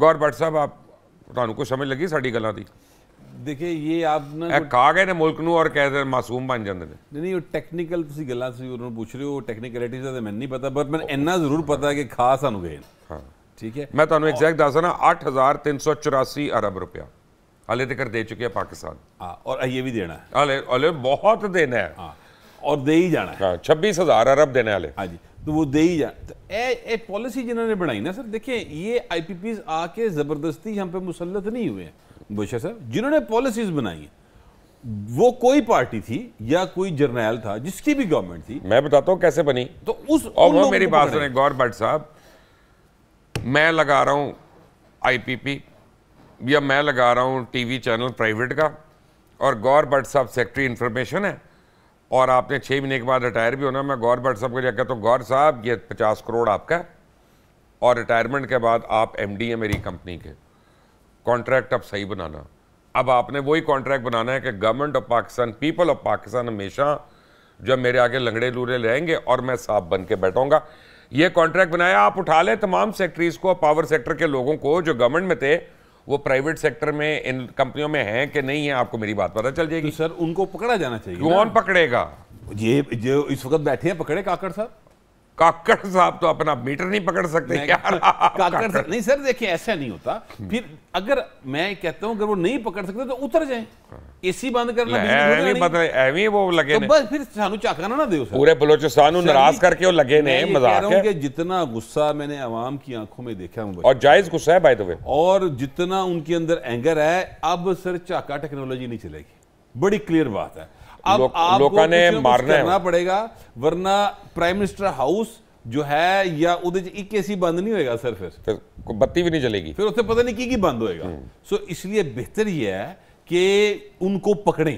ਗੌਰ ਸਾਹਿਬ ਆਪ ਤੁਹਾਨੂੰ ਕੋਈ ਸਮਝ ਲੱਗੀ ਸਾਡੀ ਗੱਲਾਂ ਦੀ ਦੇਖੇ ਇਹ ਆਪ ਨਾ ਇਹ ਕਾ ਗਏ ਨੇ ਮੁਲਕ ਨੂੰ ਔਰ ਦੇ ਮਾਸੂਮ ਬਣ ਜਾਂਦੇ ਨੇ ਨਹੀਂ ਨਹੀਂ ਉਹ ਟੈਕਨੀਕਲ ਤੁਸੀਂ ਗੱਲਾਂ ਤੁਸੀਂ ਉਹਨਾਂ ਨੂੰ ਪੁੱਛ ਰਹੇ ਹੋ ਟੈਕਨੀਕੈਲਿਟੀਜ਼ ਦਾ ਮੈਨੂੰ ਨਹੀਂ ਪਤਾ ਪਰ ਮੈਨੂੰ ਇੰਨਾ ਜ਼ਰੂਰ ਪਤਾ ਕਿ ਖਾਸ ਸਾਨੂੰ ਗਏ ਹਾਂ ਠੀਕ ਹੈ ਮੈਂ ਤੁਹਾਨੂੰ ਐਗਜ਼ੈਕਟ ਦੱਸਣਾ 8384 ਅਰਬ ਰੁਪਇਆ ਹਲੇ ਤੱਕ ਦੇ ਆ ਪਾਕਿਸਤਾਨ ਹਾਂ ਔਰ ਇਹ ਵੀ ਦੇਣਾ ਹਲੇ ਹਲੇ ਬਹੁਤ ਦੇਣਾ ਹੈ ਹਾਂ ਔਰ ਦੇ ਹੀ ਜਾਣਾ ਹਾਂ 26000 ਅਰਬ ਦੇਣਾ ਹਲੇ ਹਾਂਜੀ तो वो दे ही जाए तो ए, ए पॉलिसी जिन्होंने बनाई ना सर देखिए ये आई आके ज़बरदस्ती हम पे मुसलत नहीं हुए हैं बोशा सर जिन्होंने पॉलिसीज बनाई वो कोई पार्टी थी या कोई जर्नैल था जिसकी भी गवर्नमेंट थी मैं बताता हूँ कैसे बनी तो उस और वो हाँ, मेरी बात सुने गौर भट्ट साहब मैं लगा रहा हूँ आईपीपी या मैं लगा रहा हूँ टीवी चैनल प्राइवेट का और गौर भट्ट साहब सेक्रेटरी इंफॉर्मेशन है और आपने छः महीने के बाद रिटायर भी होना मैं गौर भट्ट साहब को जाकर तो गौर साहब ये पचास करोड़ आपका और रिटायरमेंट के बाद आप एम हैं मेरी कंपनी के कॉन्ट्रैक्ट अब सही बनाना अब आपने वही कॉन्ट्रैक्ट बनाना है कि government of Pakistan people of Pakistan हमेशा जब मेरे आगे लंगड़े लूरे रहेंगे और मैं साफ बन के बैठाऊंगा ये कॉन्ट्रैक्ट बनाया आप उठा लें तमाम सेक्ट्रीज़ को पावर सेक्टर के लोगों को जो गवर्नमेंट में थे वो प्राइवेट सेक्टर में इन कंपनियों में हैं कि नहीं है आपको मेरी बात पता चल तो जाएगी तो सर उनको पकड़ा जाना चाहिए कौन पकड़ेगा ये जो इस वक्त बैठे हैं पकड़े काकड़ साहब काकड़ साहब तो अपना मीटर नहीं पकड़ सकते यार काकड़ सर, नहीं सर देखिए ऐसा नहीं होता फिर अगर मैं कहता हूं अगर वो नहीं पकड़ सकते तो उतर जाए एसी बंद करना वो लगे तो बस फिर सानू चाकना ना दो पूरे बलोचिस्तान नाराज करके वो लगे ने मजाक है जितना गुस्सा मैंने आवाम की आंखों में देखा हूँ और जायज गुस्सा है और जितना उनके अंदर एंगर है अब सर चाका टेक्नोलॉजी नहीं चलेगी बड़ी क्लियर बात है लोगों ने मारना करना पड़ेगा वरना प्राइम मिनिस्टर हाउस जो है या ਉਹਦੇ ਚ ਇੱਕ ਏਸੀ ਬੰਦ ਨਹੀਂ ਹੋਏਗਾ ਸਰ ਫਿਰ फिर ਵੀ ਨਹੀਂ नहीं ਫਿਰ ਉੱਥੇ ਪਤਾ ਨਹੀਂ ਕੀ ਕੀ ਬੰਦ ਹੋਏਗਾ ਸੋ ਇਸ ਲਈ ਬਿਹਤਰ ਇਹ ਹੈ पकड़ें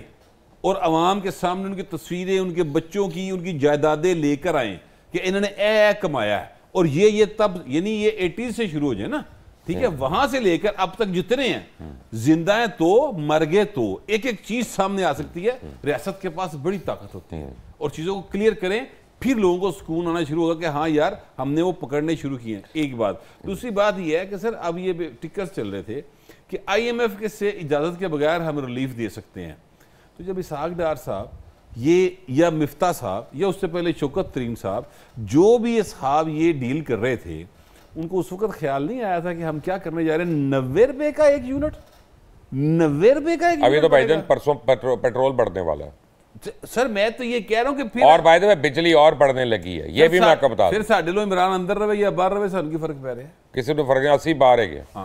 और आवाम के सामने उनकी तस्वीरें उनके बच्चों की उनकी जायदादें लेकर आएं कि इन्होंने ए कमाया है और ये ये तब यानी ये एटीज से शुरू हो जाए ना ठीक हाँ। है वहां से लेकर अब तक जितने हैं जिंदा है तो मर गए तो एक एक चीज सामने आ सकती है हाँ। रियासत के पास बड़ी ताकत होती है हाँ। और चीजों को क्लियर करें फिर लोगों को सुकून आना शुरू होगा कि हाँ यार हमने वो पकड़ने शुरू किए हैं एक बात दूसरी बात यह है कि सर अब ये टिकर्स चल रहे थे कि आईएमएफ के से इजाजत के बगैर हम रिलीफ दे सकते हैं तो जब इसहाक डार साहब ये या मिफ्ता साहब या उससे पहले शौकत तरीन साहब जो भी ये साहब ये डील कर रहे थे उनको उस वक्त ख्याल नहीं आया था कि हम क्या करने जा रहे हैं नब्बे रुपए का एक यूनिट नब्बे रुपए का एक अभी तो भाईजान परसों पेट्रो, पेट्रोल बढ़ने वाला है सर मैं तो ये कह रहा हूँ कि और भाई बिजली और बढ़ने लगी है ये भी मैं आपको बता फिर साढ़े लो इमरान अंदर रहे या बाहर रहे सर उनकी फर्क पै रहे किसी को फर्क अस्सी बाहर है हाँ